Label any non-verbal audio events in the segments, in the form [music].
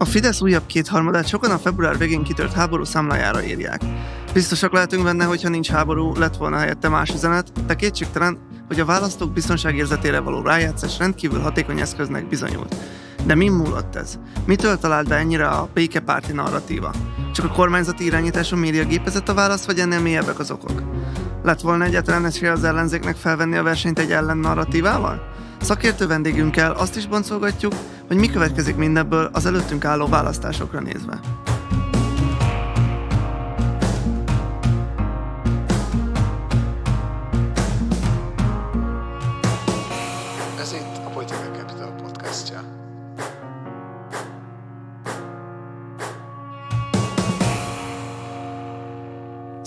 A Fidesz újabb kétharmadát sokan a február végén kitört háború számlájára írják. Biztosak lehetünk benne, hogy ha nincs háború, lett volna helyette más üzenet, de kétségtelen, hogy a választók biztonságérzetére való rájátszás rendkívül hatékony eszköznek bizonyult. De mi múlott ez? Mitől talált be ennyire a békepárti narratíva? Csak a kormányzati irányítású gépezett a válasz, vagy ennél mélyebbek az okok? Lett volna egyetlen esélye az ellenzéknek felvenni a versenyt egy ellen narratívával? Szakértő vendégünkkel azt is boncolgatjuk, hogy mi következik mindebből az előttünk álló választásokra nézve.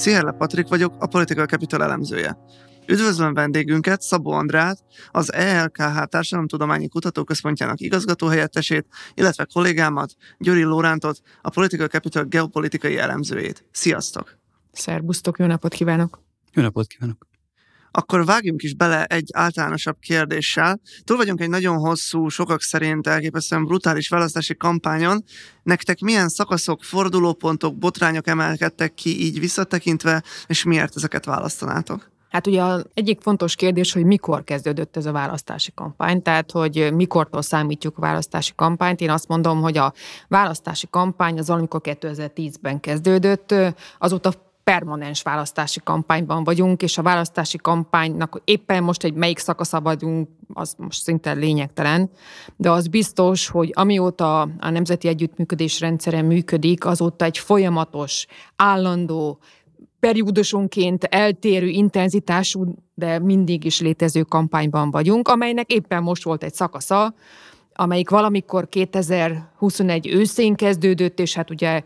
Ez a Patrik vagyok, a Political Capital elemzője. Üdvözlöm vendégünket, Szabó Andrát, az ELKH Társadalomtudományi Kutatóközpontjának igazgatóhelyettesét, illetve kollégámat, Gyuri Lórántot, a Political Capital geopolitikai elemzőjét. Sziasztok! Szerbusztok, jó napot kívánok! Jó napot kívánok! akkor vágjunk is bele egy általánosabb kérdéssel. Túl vagyunk egy nagyon hosszú, sokak szerint elképesztően brutális választási kampányon. Nektek milyen szakaszok, fordulópontok, botrányok emelkedtek ki így visszatekintve, és miért ezeket választanátok? Hát ugye az egyik fontos kérdés, hogy mikor kezdődött ez a választási kampány, tehát hogy mikortól számítjuk a választási kampányt. Én azt mondom, hogy a választási kampány az amikor 2010-ben kezdődött, azóta permanens választási kampányban vagyunk, és a választási kampánynak éppen most, egy melyik szakasza vagyunk, az most szinte lényegtelen, de az biztos, hogy amióta a Nemzeti Együttműködés rendszere működik, azóta egy folyamatos, állandó, periódusonként eltérő intenzitású, de mindig is létező kampányban vagyunk, amelynek éppen most volt egy szakasza, amelyik valamikor 2021 őszén kezdődött, és hát ugye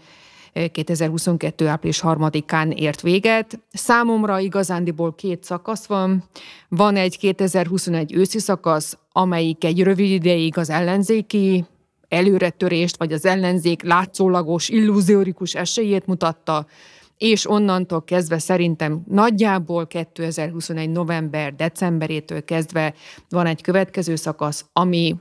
2022. Eh, április 3-án ért véget. Számomra igazándiból két szakasz van. Van egy 2021 őszi szakasz, amelyik egy rövid ideig az ellenzéki előretörést, vagy az ellenzék látszólagos, illúziórikus esélyét mutatta, és onnantól kezdve szerintem nagyjából 2021. november-decemberétől kezdve van egy következő szakasz, ami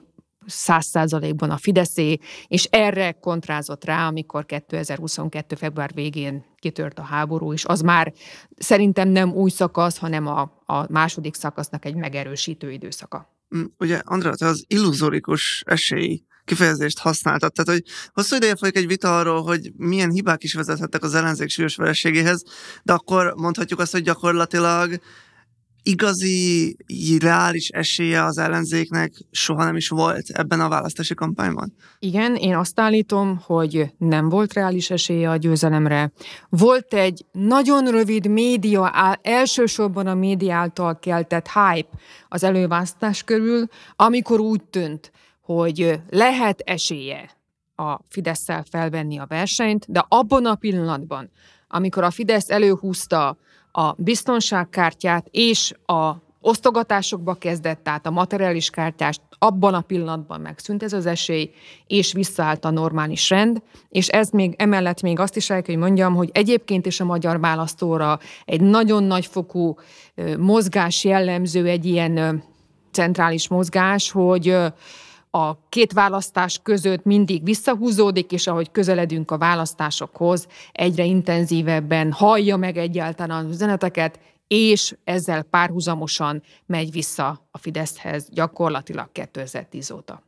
száz százalékban a Fideszé, és erre kontrázott rá, amikor 2022. február végén kitört a háború, és az már szerintem nem új szakasz, hanem a, a második szakasznak egy megerősítő időszaka. Mm, ugye, András, az illuzorikus esély kifejezést használtad. Tehát, hogy hosszú ideje folyik egy vita arról, hogy milyen hibák is vezethettek az ellenzék súlyos vereségéhez, de akkor mondhatjuk azt, hogy gyakorlatilag igazi, reális esélye az ellenzéknek soha nem is volt ebben a választási kampányban? Igen, én azt állítom, hogy nem volt reális esélye a győzelemre. Volt egy nagyon rövid média, elsősorban a média által keltett hype az előválasztás körül, amikor úgy tűnt, hogy lehet esélye a fidesz felvenni a versenyt, de abban a pillanatban, amikor a Fidesz előhúzta a biztonságkártyát és a osztogatásokba kezdett, tehát a materiális kártyást abban a pillanatban megszűnt ez az esély, és visszaállt a normális rend, és ez még emellett még azt is el kell, hogy mondjam, hogy egyébként is a magyar választóra egy nagyon nagyfokú mozgás jellemző, egy ilyen centrális mozgás, hogy a két választás között mindig visszahúzódik, és ahogy közeledünk a választásokhoz, egyre intenzívebben hallja meg egyáltalán az üzeneteket, és ezzel párhuzamosan megy vissza a Fideszhez gyakorlatilag 2010 óta.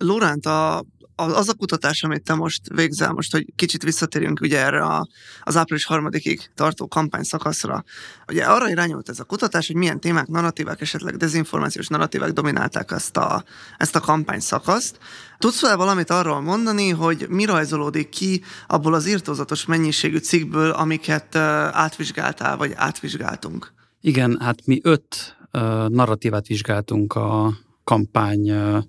Lorent, a az a kutatás, amit te most végzel, most, hogy kicsit visszatérjünk ugye erre a, az április harmadikig tartó kampány szakaszra, ugye arra irányult ez a kutatás, hogy milyen témák, narratívák, esetleg dezinformációs narratívák dominálták ezt a, ezt a kampány szakaszt. Tudsz fel valamit arról mondani, hogy mi rajzolódik ki abból az írtózatos mennyiségű cikkből, amiket átvizsgáltál, vagy átvizsgáltunk? Igen, hát mi öt uh, narratívát vizsgáltunk a kampány uh,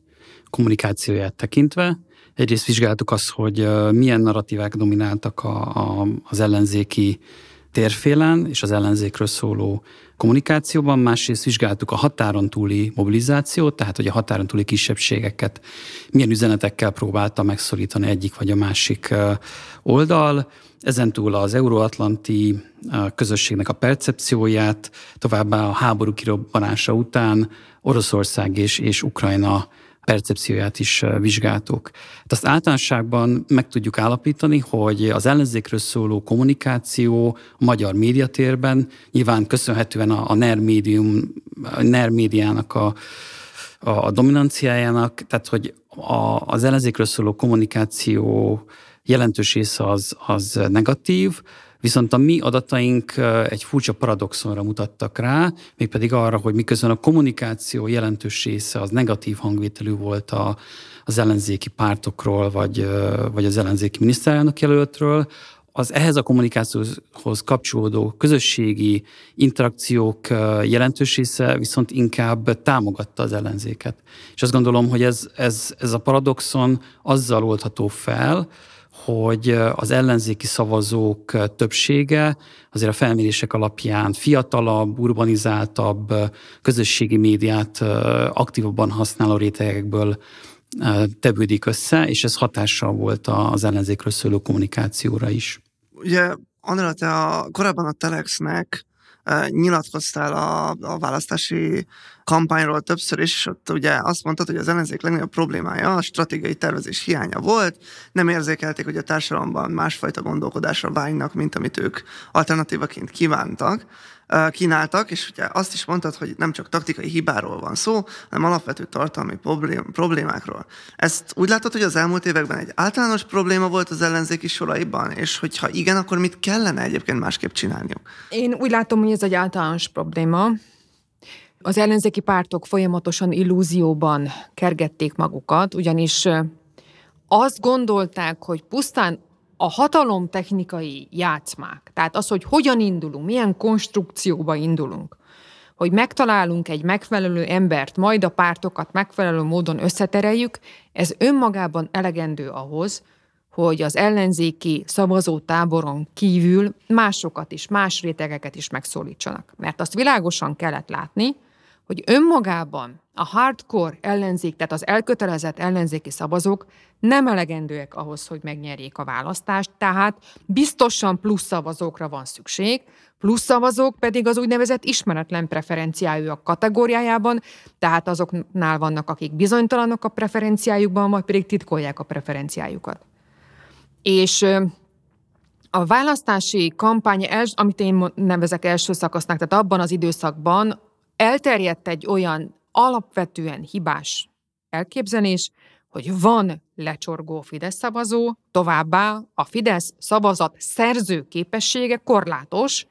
kommunikációját tekintve. Egyrészt vizsgáltuk azt, hogy milyen narratívák domináltak a, a, az ellenzéki térfélen és az ellenzékről szóló kommunikációban, másrészt vizsgáltuk a határon túli mobilizációt, tehát hogy a határon túli kisebbségeket milyen üzenetekkel próbálta megszorítani egyik vagy a másik oldal, ezen túl az euróatlanti közösségnek a percepcióját, továbbá a háború kirobbanása után Oroszország és, és Ukrajna percepcióját is vizsgáltuk. Hát azt általánosságban meg tudjuk állapítani, hogy az ellenzékről szóló kommunikáció a magyar médiatérben nyilván köszönhetően a, a NER, médium, a NER médiának a, a, a dominanciájának, tehát hogy a, az ellenzékről szóló kommunikáció jelentős része az, az negatív, Viszont a mi adataink egy furcsa paradoxonra mutattak rá, mégpedig arra, hogy miközben a kommunikáció jelentős része az negatív hangvételű volt a, az ellenzéki pártokról, vagy, vagy az ellenzéki miniszterelnök jelöltről, az ehhez a kommunikációhoz kapcsolódó közösségi interakciók jelentős része viszont inkább támogatta az ellenzéket. És azt gondolom, hogy ez, ez, ez a paradoxon azzal oldható fel, hogy az ellenzéki szavazók többsége azért a felmérések alapján fiatalabb, urbanizáltabb, közösségi médiát aktívabban használó rétegekből tevődik össze, és ez hatással volt az ellenzékről szóló kommunikációra is. Ugye, Andrea, te a, korábban a Telexnek nyilatkoztál a, a választási kampányról többször, és ott ugye azt mondtad, hogy az ellenzék legnagyobb problémája a stratégiai tervezés hiánya volt, nem érzékelték, hogy a társadalomban másfajta gondolkodásra vágynak, mint amit ők alternatívaként kívántak kínáltak, és ugye azt is mondtad, hogy nem csak taktikai hibáról van szó, hanem alapvető tartalmi problémákról. Ezt úgy látod, hogy az elmúlt években egy általános probléma volt az ellenzéki soraiban, és hogyha igen, akkor mit kellene egyébként másképp csinálniuk? Én úgy látom, hogy ez egy általános probléma. Az ellenzéki pártok folyamatosan illúzióban kergették magukat, ugyanis azt gondolták, hogy pusztán a hatalom technikai játszmák, tehát az, hogy hogyan indulunk, milyen konstrukcióba indulunk, hogy megtalálunk egy megfelelő embert, majd a pártokat megfelelő módon összetereljük, ez önmagában elegendő ahhoz, hogy az ellenzéki szavazótáboron kívül másokat is, más rétegeket is megszólítsanak. Mert azt világosan kellett látni, hogy önmagában a hardcore ellenzék, tehát az elkötelezett ellenzéki szavazók nem elegendőek ahhoz, hogy megnyerjék a választást, tehát biztosan plusz szavazókra van szükség, plusz szavazók pedig az úgynevezett ismeretlen preferenciájúak kategóriájában, tehát azoknál vannak, akik bizonytalanok a preferenciájukban, majd pedig titkolják a preferenciájukat. És a választási kampány, amit én nevezek első szakasznak, tehát abban az időszakban, elterjedt egy olyan alapvetően hibás elképzelés, hogy van lecsorgó Fidesz szavazó, továbbá a Fidesz szavazat szerző képessége korlátos,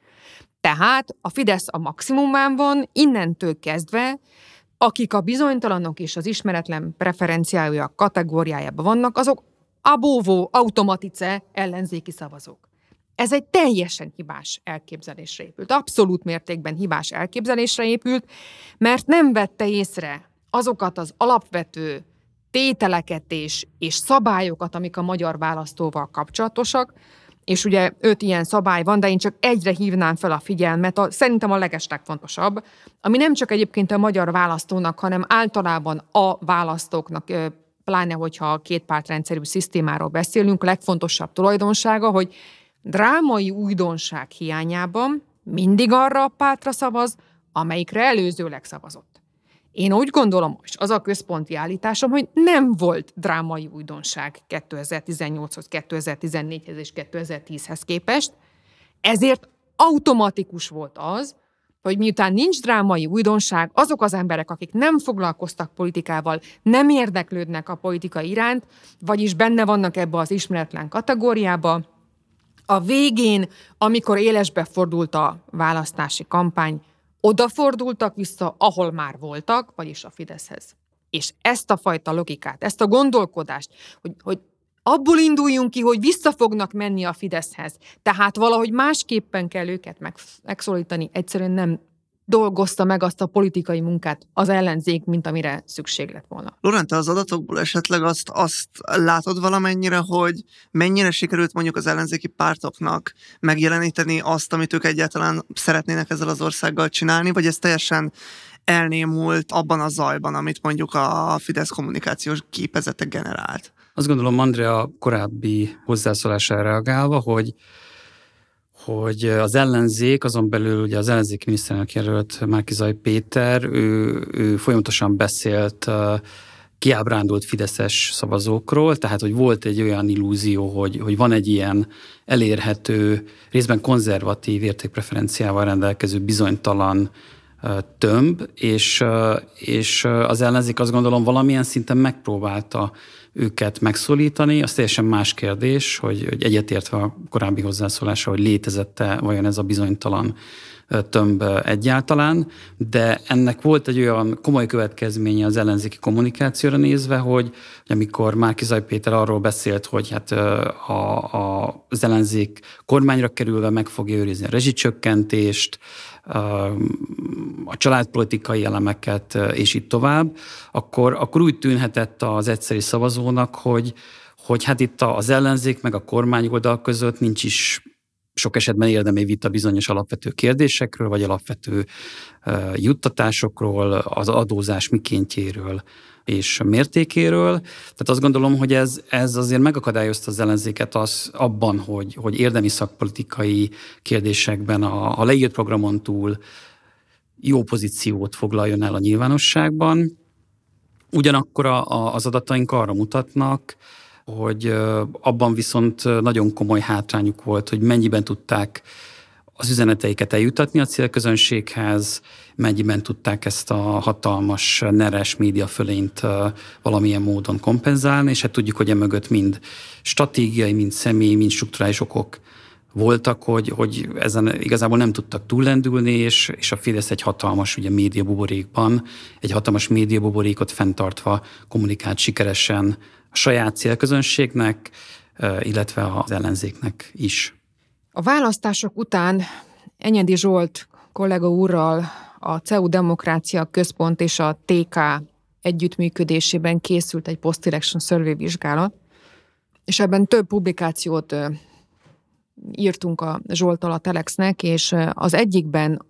tehát a Fidesz a maximumán van, innentől kezdve, akik a bizonytalanok és az ismeretlen preferenciája kategóriájában vannak, azok abóvó, automatice ellenzéki szavazók. Ez egy teljesen hibás elképzelésre épült. Abszolút mértékben hibás elképzelésre épült, mert nem vette észre azokat az alapvető tételeket és, és szabályokat, amik a magyar választóval kapcsolatosak, és ugye öt ilyen szabály van, de én csak egyre hívnám fel a figyelmet, a, szerintem a legesleg fontosabb, ami nem csak egyébként a magyar választónak, hanem általában a választóknak, pláne hogyha a kétpártrendszerű szisztémáról beszélünk, legfontosabb tulajdonsága, hogy drámai újdonság hiányában mindig arra a pártra szavaz, amelyikre előzőleg szavazott. Én úgy gondolom, és az a központi állításom, hogy nem volt drámai újdonság 2018-hoz, 2014-hez és 2010-hez képest, ezért automatikus volt az, hogy miután nincs drámai újdonság, azok az emberek, akik nem foglalkoztak politikával, nem érdeklődnek a politika iránt, vagyis benne vannak ebbe az ismeretlen kategóriába, a végén, amikor élesbe fordult a választási kampány, odafordultak vissza, ahol már voltak, vagyis a Fideszhez. És ezt a fajta logikát, ezt a gondolkodást, hogy, hogy abból induljunk ki, hogy vissza fognak menni a Fideszhez. Tehát valahogy másképpen kell őket megszólítani. Egyszerűen nem dolgozta meg azt a politikai munkát az ellenzék, mint amire szükség lett volna. te az adatokból esetleg azt, azt látod valamennyire, hogy mennyire sikerült mondjuk az ellenzéki pártoknak megjeleníteni azt, amit ők egyáltalán szeretnének ezzel az országgal csinálni, vagy ez teljesen elnémult abban a zajban, amit mondjuk a Fidesz kommunikációs képezete generált? Azt gondolom Andrea korábbi hozzászólására reagálva, hogy hogy az ellenzék, azon belül ugye az ellenzék miniszterelnök jelölt Márkizaj Péter, ő, ő folyamatosan beszélt kiábrándult fideszes szavazókról, tehát hogy volt egy olyan illúzió, hogy, hogy van egy ilyen elérhető, részben konzervatív értékpreferenciával rendelkező bizonytalan tömb, és, és az ellenzék azt gondolom valamilyen szinten megpróbálta őket megszólítani. Az teljesen más kérdés, hogy, hogy egyetértve a korábbi hozzászólása, hogy létezette vajon ez a bizonytalan tömb egyáltalán, de ennek volt egy olyan komoly következménye az ellenzéki kommunikációra nézve, hogy amikor Márki Zaj Péter arról beszélt, hogy hát a, a, az ellenzék kormányra kerülve meg fogja őrizni a rezsicsökkentést, a családpolitikai elemeket, és itt tovább, akkor, akkor úgy tűnhetett az egyszerű szavazónak, hogy, hogy hát itt az ellenzék meg a kormány oldal között nincs is sok esetben érdemé vita bizonyos alapvető kérdésekről, vagy alapvető juttatásokról, az adózás mikéntjéről és mértékéről. Tehát azt gondolom, hogy ez, ez azért megakadályozta az ellenzéket az abban, hogy, hogy érdemi szakpolitikai kérdésekben a, a leírt programon túl jó pozíciót foglaljon el a nyilvánosságban. Ugyanakkor a, a, az adataink arra mutatnak, hogy abban viszont nagyon komoly hátrányuk volt, hogy mennyiben tudták az üzeneteiket eljutatni a célközönséghez, mennyiben tudták ezt a hatalmas neres média fölényt valamilyen módon kompenzálni, és hát tudjuk, hogy emögött mind stratégiai, mind személy, mind strukturális okok voltak, hogy, hogy ezen igazából nem tudtak túllendülni, és, és a Fidesz egy hatalmas ugye, médiabuborékban, egy hatalmas médiabuborékot fenntartva kommunikált sikeresen a saját célközönségnek, illetve az ellenzéknek is. A választások után Enyedi Zsolt kollega úrral a CEU Demokrácia Központ és a TK együttműködésében készült egy post-election survey vizsgálat, és ebben több publikációt írtunk a Zsoltal a Telexnek, és az egyikben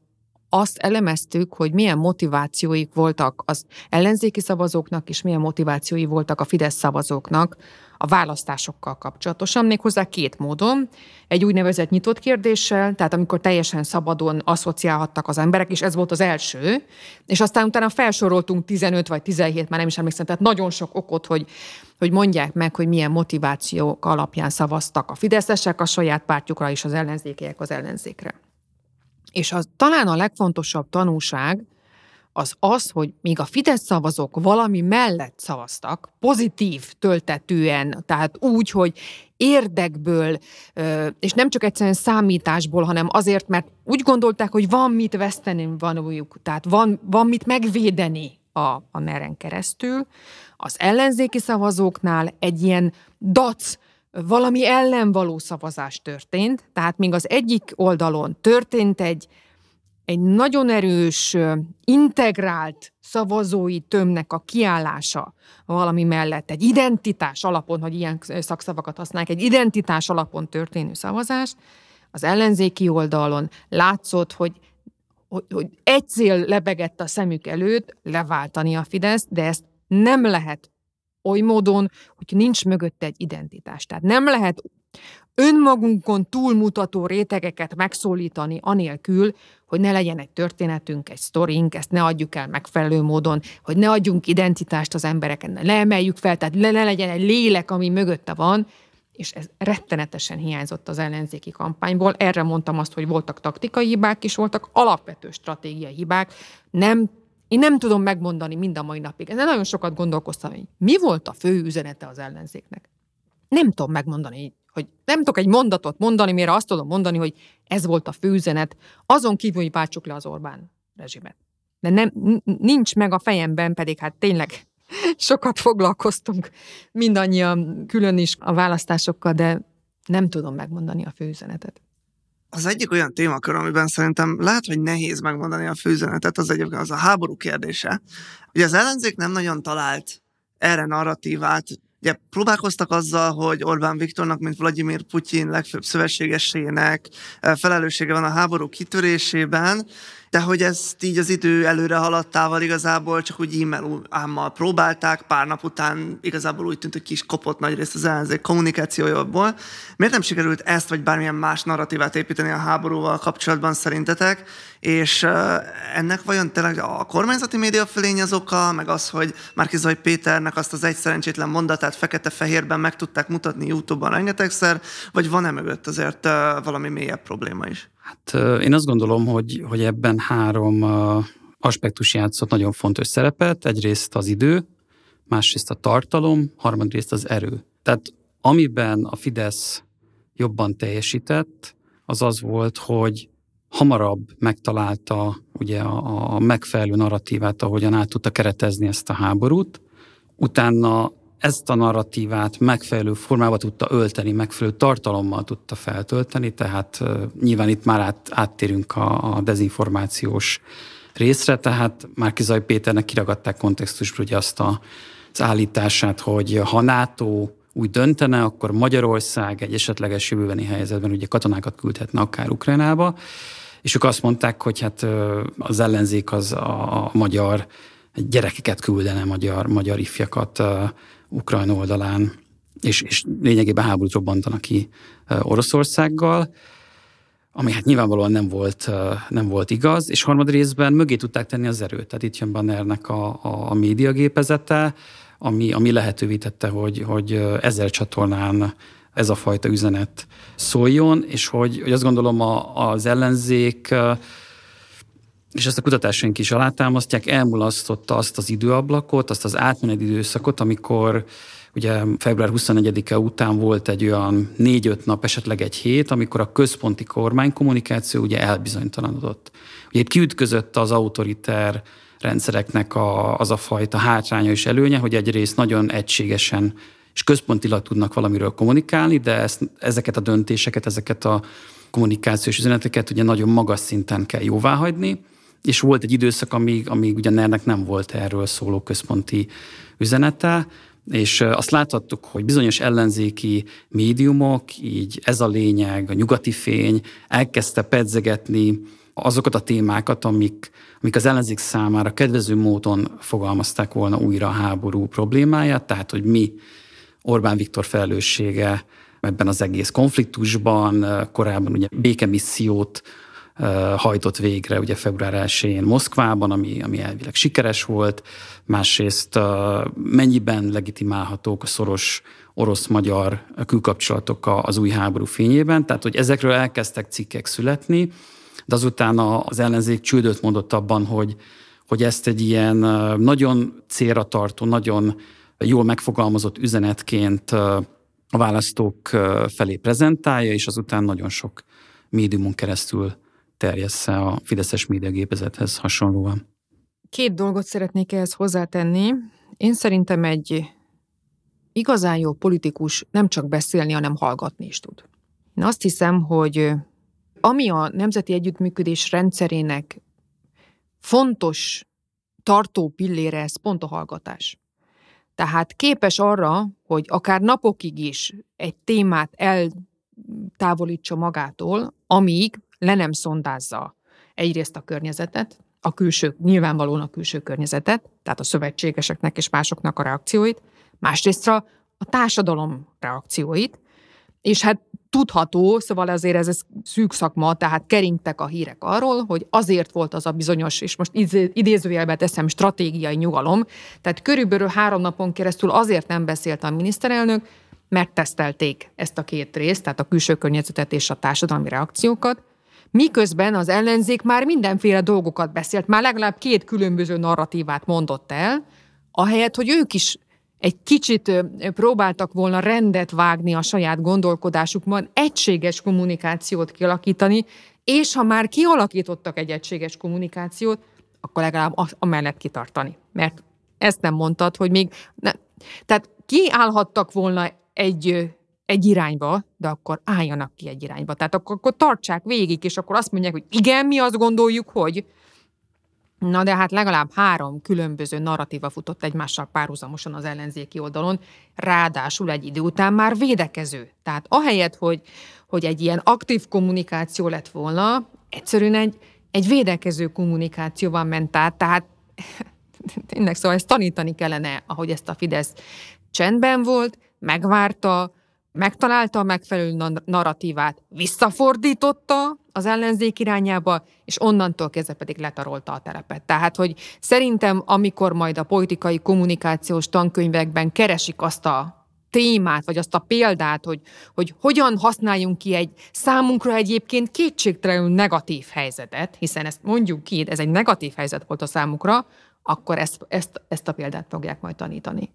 azt elemeztük, hogy milyen motivációik voltak az ellenzéki szavazóknak, és milyen motivációi voltak a Fidesz szavazóknak a választásokkal kapcsolatosan, méghozzá két módon. Egy úgynevezett nyitott kérdéssel, tehát amikor teljesen szabadon asszociálhattak az emberek, és ez volt az első, és aztán utána felsoroltunk 15 vagy 17, már nem is emlékszem, tehát nagyon sok okot, hogy, hogy mondják meg, hogy milyen motivációk alapján szavaztak a fideszesek a saját pártjukra és az ellenzékiek az ellenzékre. És az, talán a legfontosabb tanúság az az, hogy még a Fidesz szavazók valami mellett szavaztak, pozitív töltetűen, tehát úgy, hogy érdekből, és nem csak egyszerűen számításból, hanem azért, mert úgy gondolták, hogy van mit veszteni van újuk, tehát van, van mit megvédeni a, a neren keresztül. Az ellenzéki szavazóknál egy ilyen dac valami ellen való szavazás történt, tehát még az egyik oldalon történt egy, egy nagyon erős, integrált szavazói tömnek a kiállása valami mellett, egy identitás alapon, hogy ilyen szakszavakat használják, egy identitás alapon történő szavazás, az ellenzéki oldalon látszott, hogy hogy, hogy egy cél lebegett a szemük előtt, leváltani a Fidesz, de ezt nem lehet oly módon, hogy nincs mögötte egy identitás. Tehát nem lehet önmagunkon túlmutató rétegeket megszólítani anélkül, hogy ne legyen egy történetünk, egy sztorink, ezt ne adjuk el megfelelő módon, hogy ne adjunk identitást az embereken, ne emeljük fel, tehát ne, ne legyen egy lélek, ami mögötte van, és ez rettenetesen hiányzott az ellenzéki kampányból. Erre mondtam azt, hogy voltak taktikai hibák is, voltak alapvető stratégiai hibák. Nem én nem tudom megmondani mind a mai napig. Ezen nagyon sokat gondolkoztam, hogy mi volt a fő üzenete az ellenzéknek. Nem tudom megmondani, hogy nem tudok egy mondatot mondani, mire azt tudom mondani, hogy ez volt a fő üzenet, azon kívül, hogy váltsuk le az Orbán rezsimet. De nem, nincs meg a fejemben, pedig hát tényleg [laughs] sokat foglalkoztunk mindannyian külön is a választásokkal, de nem tudom megmondani a fő üzenetet az egyik olyan témakör, amiben szerintem lehet, hogy nehéz megmondani a főzenetet, az egyébként az a háború kérdése. Ugye az ellenzék nem nagyon talált erre narratívát, Ugye próbálkoztak azzal, hogy Orbán Viktornak, mint Vladimir Putyin legfőbb szövetségesének eh, felelőssége van a háború kitörésében, de hogy ezt így az idő előre haladtával igazából csak úgy e-mail ámmal próbálták, pár nap után igazából úgy tűnt, hogy kis kopott nagy részt az ellenzék kommunikációjából. Miért nem sikerült ezt vagy bármilyen más narratívát építeni a háborúval kapcsolatban szerintetek? És eh, ennek vajon tényleg a kormányzati média fölény az oka, meg az, hogy Márkizaj Péternek azt az egy szerencsétlen mondatát fekete-fehérben meg tudták mutatni YouTube-ban rengetegszer, vagy van-e mögött azért eh, valami mélyebb probléma is? Hát én azt gondolom, hogy, hogy ebben három aspektus játszott nagyon fontos szerepet. Egyrészt az idő, másrészt a tartalom, harmadrészt az erő. Tehát amiben a Fidesz jobban teljesített, az az volt, hogy hamarabb megtalálta ugye a, a megfelelő narratívát, ahogyan át tudta keretezni ezt a háborút, utána ezt a narratívát megfelelő formába tudta ölteni, megfelelő tartalommal tudta feltölteni, tehát nyilván itt már át, áttérünk a, a dezinformációs részre, tehát Márkizaj Péternek kiragadták kontextusból ugye azt a, az állítását, hogy ha NATO úgy döntene, akkor Magyarország egy esetleges jövőbeni helyzetben ugye katonákat küldhetne akár Ukrajnába, és ők azt mondták, hogy hát az ellenzék az a, a magyar gyerekeket küldene, magyar, magyar ifjakat Ukrajna oldalán, és, és lényegében háborút robbantanak ki Oroszországgal, ami hát nyilvánvalóan nem volt, nem volt igaz, és harmad részben mögé tudták tenni az erőt. Tehát itt jön Bannernek a, a, a médiagépezete, ami, ami lehetővé tette, hogy, hogy ezer csatornán ez a fajta üzenet szóljon, és hogy, hogy azt gondolom a, az ellenzék és ezt a kutatásaink is alátámasztják, elmulasztotta azt az időablakot, azt az átmeneti időszakot, amikor ugye február 24-e után volt egy olyan 4-5 nap, esetleg egy hét, amikor a központi kormánykommunikáció ugye elbizonytalanodott. Ugye itt kiütközött az autoriter rendszereknek a, az a fajta hátránya és előnye, hogy egyrészt nagyon egységesen és központilag tudnak valamiről kommunikálni, de ezt, ezeket a döntéseket, ezeket a kommunikációs üzeneteket ugye nagyon magas szinten kell jóváhagyni, és volt egy időszak, amíg, amíg ugye ner nem volt erről szóló központi üzenete, és azt láthattuk, hogy bizonyos ellenzéki médiumok, így ez a lényeg, a nyugati fény elkezdte pedzegetni azokat a témákat, amik, amik az ellenzék számára kedvező módon fogalmazták volna újra a háború problémáját, tehát hogy mi Orbán Viktor felelőssége ebben az egész konfliktusban, korábban ugye békemissziót hajtott végre ugye február 1-én Moszkvában, ami, ami elvileg sikeres volt, másrészt mennyiben legitimálhatók a szoros orosz-magyar külkapcsolatok az új háború fényében, tehát hogy ezekről elkezdtek cikkek születni, de azután az ellenzék csődöt mondott abban, hogy, hogy ezt egy ilyen nagyon célra tartó, nagyon jól megfogalmazott üzenetként a választók felé prezentálja, és azután nagyon sok médiumon keresztül terjessze a Fideszes médiagépezethez hasonlóan. Két dolgot szeretnék ehhez hozzátenni. Én szerintem egy igazán jó politikus nem csak beszélni, hanem hallgatni is tud. Én azt hiszem, hogy ami a nemzeti együttműködés rendszerének fontos tartó pillére, ez pont a hallgatás. Tehát képes arra, hogy akár napokig is egy témát eltávolítsa magától, amíg le nem szondázza egyrészt a környezetet, a külső, nyilvánvalóan a külső környezetet, tehát a szövetségeseknek és másoknak a reakcióit, másrészt a társadalom reakcióit, és hát tudható, szóval azért ez, ez szűk szakma, tehát keringtek a hírek arról, hogy azért volt az a bizonyos, és most izé, idézőjelbe teszem, stratégiai nyugalom, tehát körülbelül három napon keresztül azért nem beszélt a miniszterelnök, mert tesztelték ezt a két részt, tehát a külső környezetet és a társadalmi reakciókat, miközben az ellenzék már mindenféle dolgokat beszélt, már legalább két különböző narratívát mondott el, ahelyett, hogy ők is egy kicsit próbáltak volna rendet vágni a saját gondolkodásukban, egységes kommunikációt kialakítani, és ha már kialakítottak egy egységes kommunikációt, akkor legalább amellett kitartani. Mert ezt nem mondtad, hogy még... Ne. Tehát kiállhattak volna egy egy irányba, de akkor álljanak ki egy irányba. Tehát akkor, akkor tartsák végig, és akkor azt mondják, hogy igen, mi azt gondoljuk, hogy... Na de hát legalább három különböző narratíva futott egymással párhuzamosan az ellenzéki oldalon, ráadásul egy idő után már védekező. Tehát ahelyett, hogy, hogy egy ilyen aktív kommunikáció lett volna, egyszerűen egy, egy védekező kommunikációval ment át, tehát [laughs] tényleg szóval ezt tanítani kellene, ahogy ezt a Fidesz csendben volt, megvárta, megtalálta a megfelelő narratívát, visszafordította az ellenzék irányába, és onnantól kezdve pedig letarolta a terepet. Tehát, hogy szerintem, amikor majd a politikai kommunikációs tankönyvekben keresik azt a témát, vagy azt a példát, hogy, hogy hogyan használjunk ki egy számunkra egyébként kétségtelenül negatív helyzetet, hiszen ezt mondjuk ki, ez egy negatív helyzet volt a számukra, akkor ezt, ezt, ezt a példát fogják majd tanítani.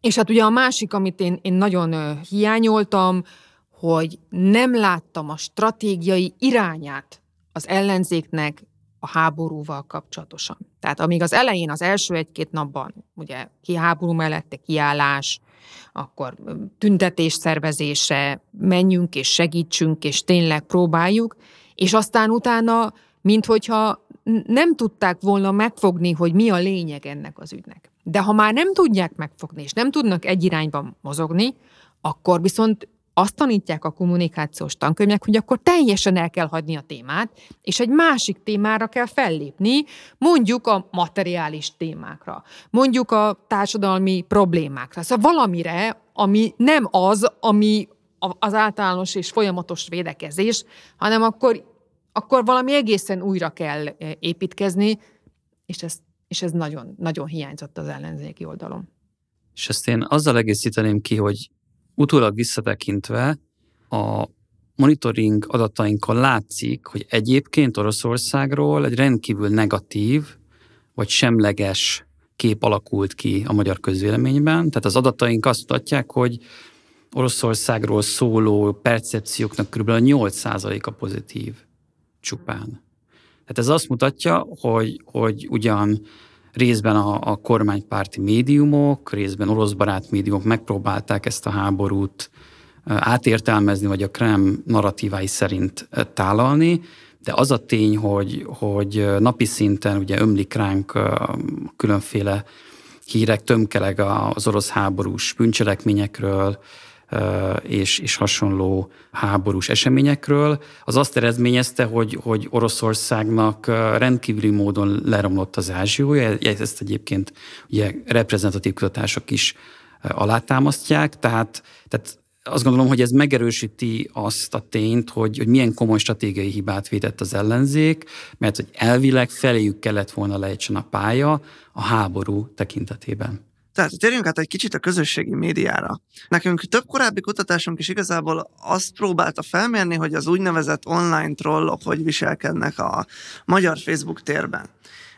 És hát ugye a másik, amit én, én nagyon hiányoltam, hogy nem láttam a stratégiai irányát az ellenzéknek a háborúval kapcsolatosan. Tehát amíg az elején, az első egy-két napban, ugye ki háború mellette kiállás, akkor tüntetés szervezése, menjünk és segítsünk, és tényleg próbáljuk, és aztán utána, minthogyha nem tudták volna megfogni, hogy mi a lényeg ennek az ügynek. De ha már nem tudják megfogni, és nem tudnak egy irányban mozogni, akkor viszont azt tanítják a kommunikációs tankönyvek, hogy akkor teljesen el kell hagyni a témát, és egy másik témára kell fellépni, mondjuk a materiális témákra, mondjuk a társadalmi problémákra, szóval valamire, ami nem az, ami az általános és folyamatos védekezés, hanem akkor, akkor valami egészen újra kell e, építkezni, és ezt és ez nagyon, nagyon hiányzott az ellenzéki oldalon. És ezt én azzal egészíteném ki, hogy utólag visszatekintve a monitoring adatainkon látszik, hogy egyébként Oroszországról egy rendkívül negatív vagy semleges kép alakult ki a magyar közvéleményben. Tehát az adataink azt mutatják, hogy Oroszországról szóló percepcióknak kb. 8%-a pozitív csupán. Tehát ez azt mutatja, hogy, hogy ugyan részben a, a kormánypárti médiumok, részben orosz barát médiumok megpróbálták ezt a háborút átértelmezni, vagy a Krem narratívái szerint tálalni, de az a tény, hogy, hogy napi szinten ugye ömlik ránk különféle hírek tömkeleg az orosz háborús bűncselekményekről, és, és hasonló háborús eseményekről. Az azt eredményezte, hogy, hogy Oroszországnak rendkívüli módon leromlott az ázsiója, e, e, ezt egyébként ugye reprezentatív kutatások is alátámasztják, tehát, tehát azt gondolom, hogy ez megerősíti azt a tényt, hogy, hogy milyen komoly stratégiai hibát védett az ellenzék, mert hogy elvileg feléjük kellett volna lejtsen a pálya a háború tekintetében. Tehát térjünk át egy kicsit a közösségi médiára. Nekünk több korábbi kutatásunk is igazából azt próbálta felmérni, hogy az úgynevezett online trollok hogy viselkednek a magyar Facebook térben.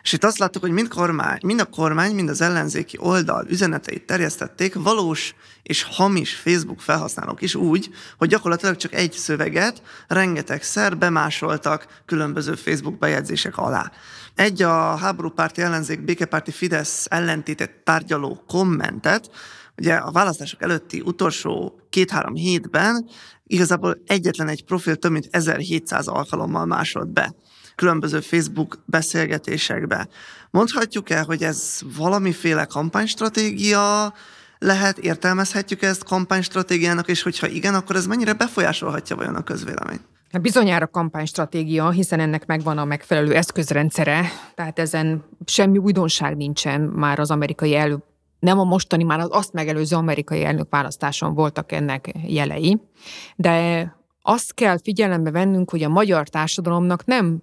És itt azt láttuk, hogy mind, kormány, mind a kormány, mind az ellenzéki oldal üzeneteit terjesztették valós és hamis Facebook felhasználók is úgy, hogy gyakorlatilag csak egy szöveget rengetegszer bemásoltak különböző Facebook bejegyzések alá. Egy a háborúpárti ellenzék békepárti Fidesz ellentétet tárgyaló kommentet, ugye a választások előtti utolsó két-három hétben igazából egyetlen egy profil több mint 1700 alkalommal másolt be különböző Facebook beszélgetésekbe. Mondhatjuk el, hogy ez valamiféle kampánystratégia, lehet, értelmezhetjük ezt kampánystratégiának, és hogyha igen, akkor ez mennyire befolyásolhatja vajon a közvéleményt? Hát bizonyára kampánystratégia, hiszen ennek megvan a megfelelő eszközrendszere, tehát ezen semmi újdonság nincsen már az amerikai elő, nem a mostani, már az azt megelőző amerikai elnök választáson voltak ennek jelei, de azt kell figyelembe vennünk, hogy a magyar társadalomnak nem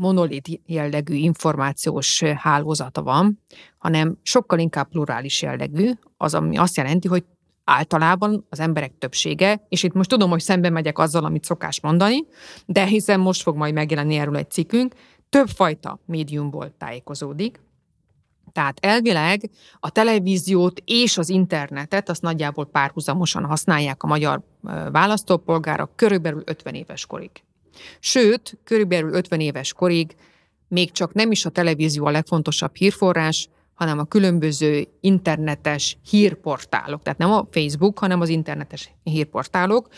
monolit jellegű információs hálózata van, hanem sokkal inkább plurális jellegű, az, ami azt jelenti, hogy általában az emberek többsége, és itt most tudom, hogy szembe megyek azzal, amit szokás mondani, de hiszen most fog majd megjelenni erről egy cikkünk, többfajta médiumból tájékozódik, tehát elvileg a televíziót és az internetet, azt nagyjából párhuzamosan használják a magyar választópolgárok körülbelül 50 éves korig. Sőt, körülbelül 50 éves korig még csak nem is a televízió a legfontosabb hírforrás, hanem a különböző internetes hírportálok, tehát nem a Facebook, hanem az internetes hírportálok,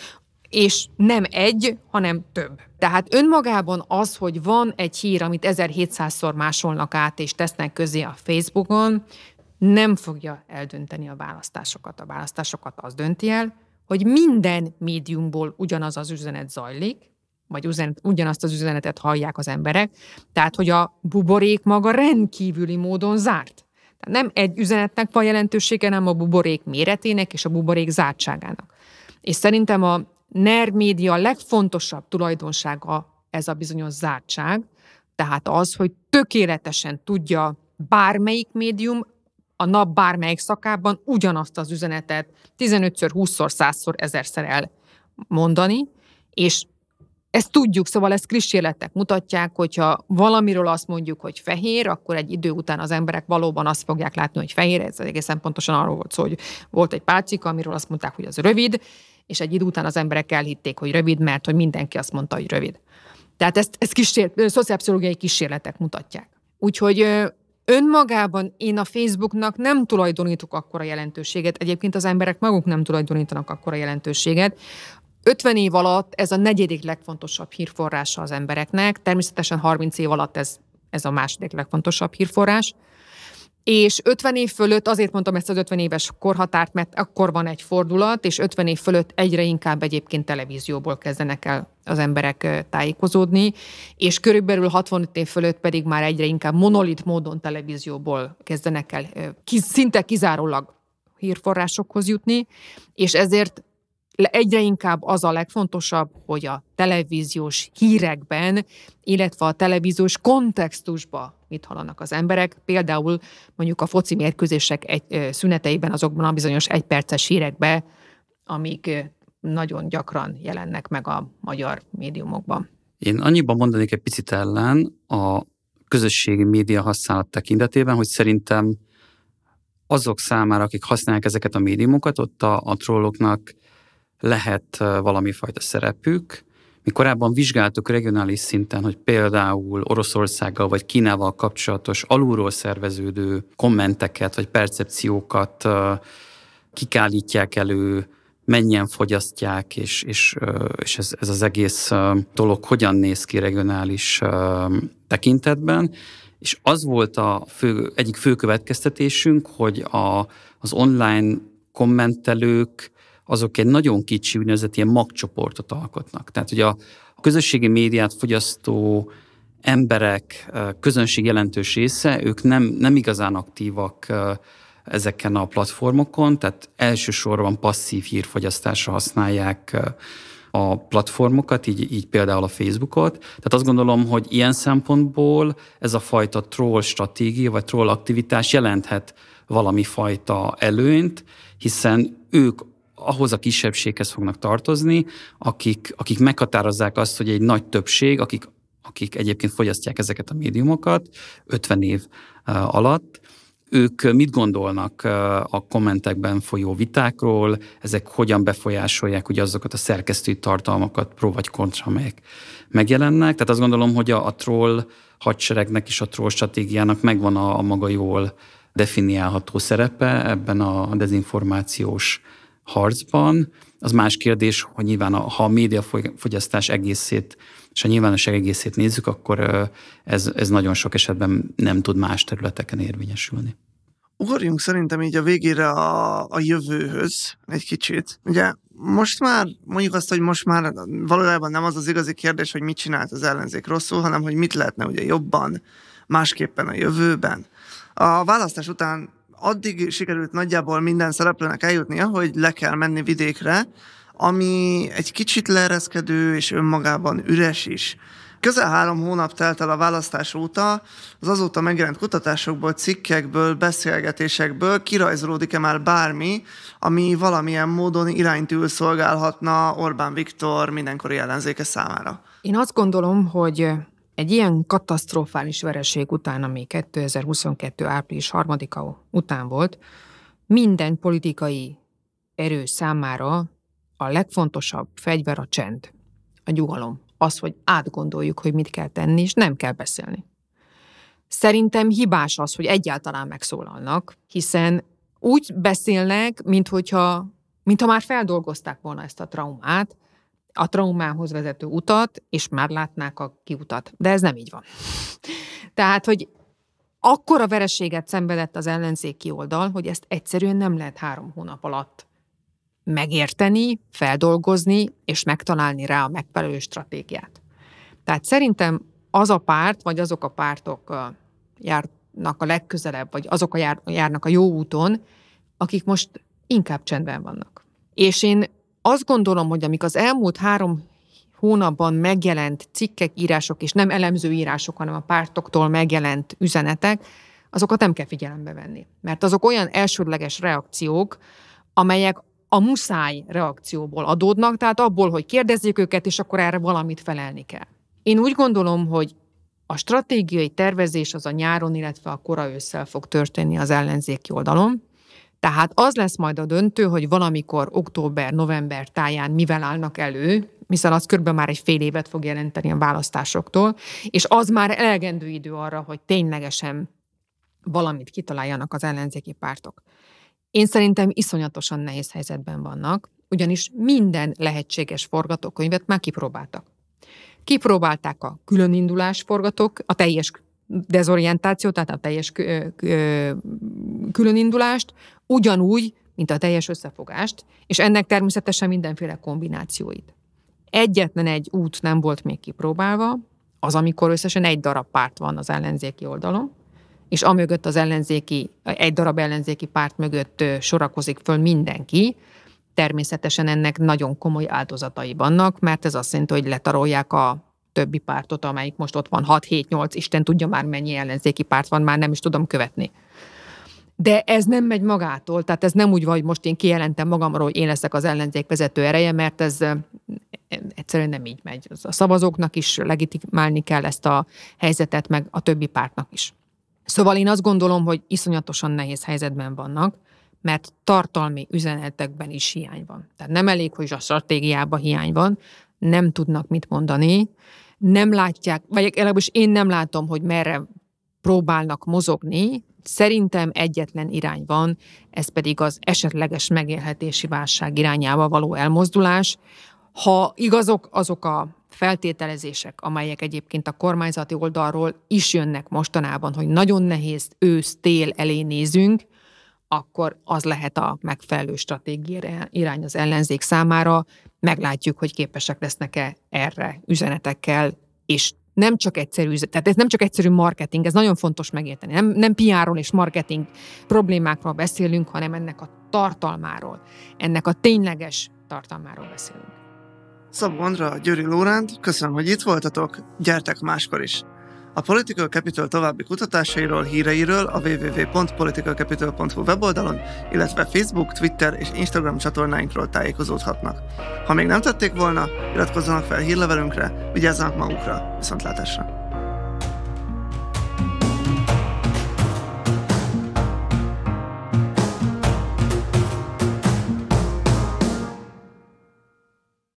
és nem egy, hanem több. Tehát önmagában az, hogy van egy hír, amit 1700-szor másolnak át és tesznek közé a Facebookon, nem fogja eldönteni a választásokat. A választásokat az dönti el, hogy minden médiumból ugyanaz az üzenet zajlik, vagy üzenet, ugyanazt az üzenetet hallják az emberek, tehát hogy a buborék maga rendkívüli módon zárt. Tehát nem egy üzenetnek van jelentősége, hanem a buborék méretének és a buborék zártságának. És szerintem a NER média legfontosabb tulajdonsága ez a bizonyos zártság, tehát az, hogy tökéletesen tudja bármelyik médium a nap bármelyik szakában ugyanazt az üzenetet 15-ször, 20-szor, 100-szor, 1000-szer elmondani, és ezt tudjuk, szóval ezt kísérletek mutatják, hogyha valamiről azt mondjuk, hogy fehér, akkor egy idő után az emberek valóban azt fogják látni, hogy fehér. Ez egészen pontosan arról volt szó, hogy volt egy pálcika, amiről azt mondták, hogy az rövid, és egy idő után az emberek elhitték, hogy rövid, mert hogy mindenki azt mondta, hogy rövid. Tehát ezt, ezt kísér, szociálpszichológiai kísérletek mutatják. Úgyhogy önmagában én a Facebooknak nem tulajdonítok akkora jelentőséget, egyébként az emberek maguk nem tulajdonítanak akkora jelentőséget. 50 év alatt ez a negyedik legfontosabb hírforrása az embereknek, természetesen 30 év alatt ez, ez a második legfontosabb hírforrás. És 50 év fölött, azért mondtam ezt az 50 éves korhatárt, mert akkor van egy fordulat, és 50 év fölött egyre inkább egyébként televízióból kezdenek el az emberek tájékozódni, és körülbelül 65 év fölött pedig már egyre inkább monolit módon televízióból kezdenek el szinte kizárólag hírforrásokhoz jutni, és ezért egyre inkább az a legfontosabb, hogy a televíziós hírekben, illetve a televíziós kontextusba mit hallanak az emberek. Például mondjuk a foci mérkőzések egy, ö, szüneteiben, azokban a bizonyos egyperces hírekbe, amik ö, nagyon gyakran jelennek meg a magyar médiumokban. Én annyiban mondanék egy picit ellen a közösségi média használat tekintetében, hogy szerintem azok számára, akik használják ezeket a médiumokat, ott a, a trolloknak lehet valami fajta szerepük. Mi korábban vizsgáltuk regionális szinten, hogy például Oroszországgal vagy Kínával kapcsolatos alulról szerveződő kommenteket vagy percepciókat kikállítják elő, mennyien fogyasztják, és, és, és ez, ez az egész dolog hogyan néz ki regionális tekintetben. És az volt a fő, egyik fő következtetésünk, hogy a, az online kommentelők azok egy nagyon kicsi úgynevezett ilyen magcsoportot alkotnak. Tehát, hogy a, a közösségi médiát fogyasztó emberek, közönség jelentős része, ők nem, nem igazán aktívak ezeken a platformokon, tehát elsősorban passzív hírfogyasztásra használják a platformokat, így, így például a Facebookot. Tehát azt gondolom, hogy ilyen szempontból ez a fajta troll stratégia, vagy troll aktivitás jelenthet valami fajta előnyt, hiszen ők ahhoz a kisebbséghez fognak tartozni, akik, akik meghatározzák azt, hogy egy nagy többség, akik, akik egyébként fogyasztják ezeket a médiumokat 50 év alatt, ők mit gondolnak a kommentekben folyó vitákról, ezek hogyan befolyásolják ugye azokat a szerkesztői tartalmakat, pro vagy kontra, amelyek megjelennek. Tehát azt gondolom, hogy a, a troll hadseregnek és a troll stratégiának megvan a, a maga jól definiálható szerepe ebben a dezinformációs harcban. Az más kérdés, hogy nyilván a, ha a médiafogyasztás egészét és a nyilvánosság egészét nézzük, akkor ez, ez nagyon sok esetben nem tud más területeken érvényesülni. Ugorjunk szerintem így a végére a, a jövőhöz egy kicsit. Ugye most már, mondjuk azt, hogy most már valójában nem az az igazi kérdés, hogy mit csinált az ellenzék rosszul, hanem hogy mit lehetne ugye jobban, másképpen a jövőben. A választás után addig sikerült nagyjából minden szereplőnek eljutnia, hogy le kell menni vidékre, ami egy kicsit leereszkedő és önmagában üres is. Közel három hónap telt el a választás óta, az azóta megjelent kutatásokból, cikkekből, beszélgetésekből kirajzolódik-e már bármi, ami valamilyen módon iránytűl szolgálhatna Orbán Viktor mindenkori ellenzéke számára? Én azt gondolom, hogy egy ilyen katasztrofális vereség után, ami 2022. április 3-a után volt, minden politikai erő számára a legfontosabb fegyver a csend, a nyugalom. Az, hogy átgondoljuk, hogy mit kell tenni, és nem kell beszélni. Szerintem hibás az, hogy egyáltalán megszólalnak, hiszen úgy beszélnek, mintha mint ha már feldolgozták volna ezt a traumát, a traumához vezető utat, és már látnák a kiutat. De ez nem így van. [laughs] Tehát, hogy akkor a vereséget szenvedett az ellenzéki oldal, hogy ezt egyszerűen nem lehet három hónap alatt megérteni, feldolgozni, és megtalálni rá a megfelelő stratégiát. Tehát szerintem az a párt, vagy azok a pártok járnak a legközelebb, vagy azok a jár, járnak a jó úton, akik most inkább csendben vannak. És én azt gondolom, hogy amik az elmúlt három hónapban megjelent cikkek, írások, és nem elemző írások, hanem a pártoktól megjelent üzenetek, azokat nem kell figyelembe venni. Mert azok olyan elsődleges reakciók, amelyek a muszáj reakcióból adódnak, tehát abból, hogy kérdezzék őket, és akkor erre valamit felelni kell. Én úgy gondolom, hogy a stratégiai tervezés az a nyáron, illetve a kora ősszel fog történni az ellenzéki oldalon. Tehát az lesz majd a döntő, hogy valamikor október-november táján mivel állnak elő, hiszen az körülbelül már egy fél évet fog jelenteni a választásoktól, és az már elegendő idő arra, hogy ténylegesen valamit kitaláljanak az ellenzéki pártok. Én szerintem iszonyatosan nehéz helyzetben vannak, ugyanis minden lehetséges forgatókönyvet már kipróbáltak. Kipróbálták a különindulás forgatók, a teljes dezorientáció, tehát a teljes különindulást, ugyanúgy, mint a teljes összefogást, és ennek természetesen mindenféle kombinációit. Egyetlen egy út nem volt még kipróbálva, az, amikor összesen egy darab párt van az ellenzéki oldalon, és amögött az ellenzéki, egy darab ellenzéki párt mögött sorakozik föl mindenki, természetesen ennek nagyon komoly áldozatai vannak, mert ez azt jelenti, hogy letarolják a többi pártot, amelyik most ott van, 6-7-8, Isten tudja már mennyi ellenzéki párt van, már nem is tudom követni. De ez nem megy magától, tehát ez nem úgy van, hogy most én kijelentem magamról, hogy én leszek az ellenzék vezető ereje, mert ez egyszerűen nem így megy. A szavazóknak is legitimálni kell ezt a helyzetet, meg a többi pártnak is. Szóval én azt gondolom, hogy iszonyatosan nehéz helyzetben vannak, mert tartalmi üzenetekben is hiány van. Tehát nem elég, hogy a stratégiában hiány van, nem tudnak mit mondani, nem látják, vagy legalábbis én nem látom, hogy merre próbálnak mozogni, Szerintem egyetlen irány van, ez pedig az esetleges megélhetési válság irányába való elmozdulás. Ha igazok azok a feltételezések, amelyek egyébként a kormányzati oldalról is jönnek mostanában, hogy nagyon nehéz ősz-tél elé nézünk, akkor az lehet a megfelelő stratégia irány az ellenzék számára. Meglátjuk, hogy képesek lesznek-e erre üzenetekkel, és nem csak egyszerű, tehát ez nem csak egyszerű marketing, ez nagyon fontos megérteni. Nem, nem PR-ról és marketing problémákról beszélünk, hanem ennek a tartalmáról, ennek a tényleges tartalmáról beszélünk. Szabó Andra, Győri Lóránd, köszönöm, hogy itt voltatok, gyertek máskor is! A Political Capital további kutatásairól, híreiről a www.politicalcapital.hu weboldalon, illetve Facebook, Twitter és Instagram csatornáinkról tájékozódhatnak. Ha még nem tették volna, iratkozzanak fel hírlevelünkre, vigyázzanak magukra, viszontlátásra!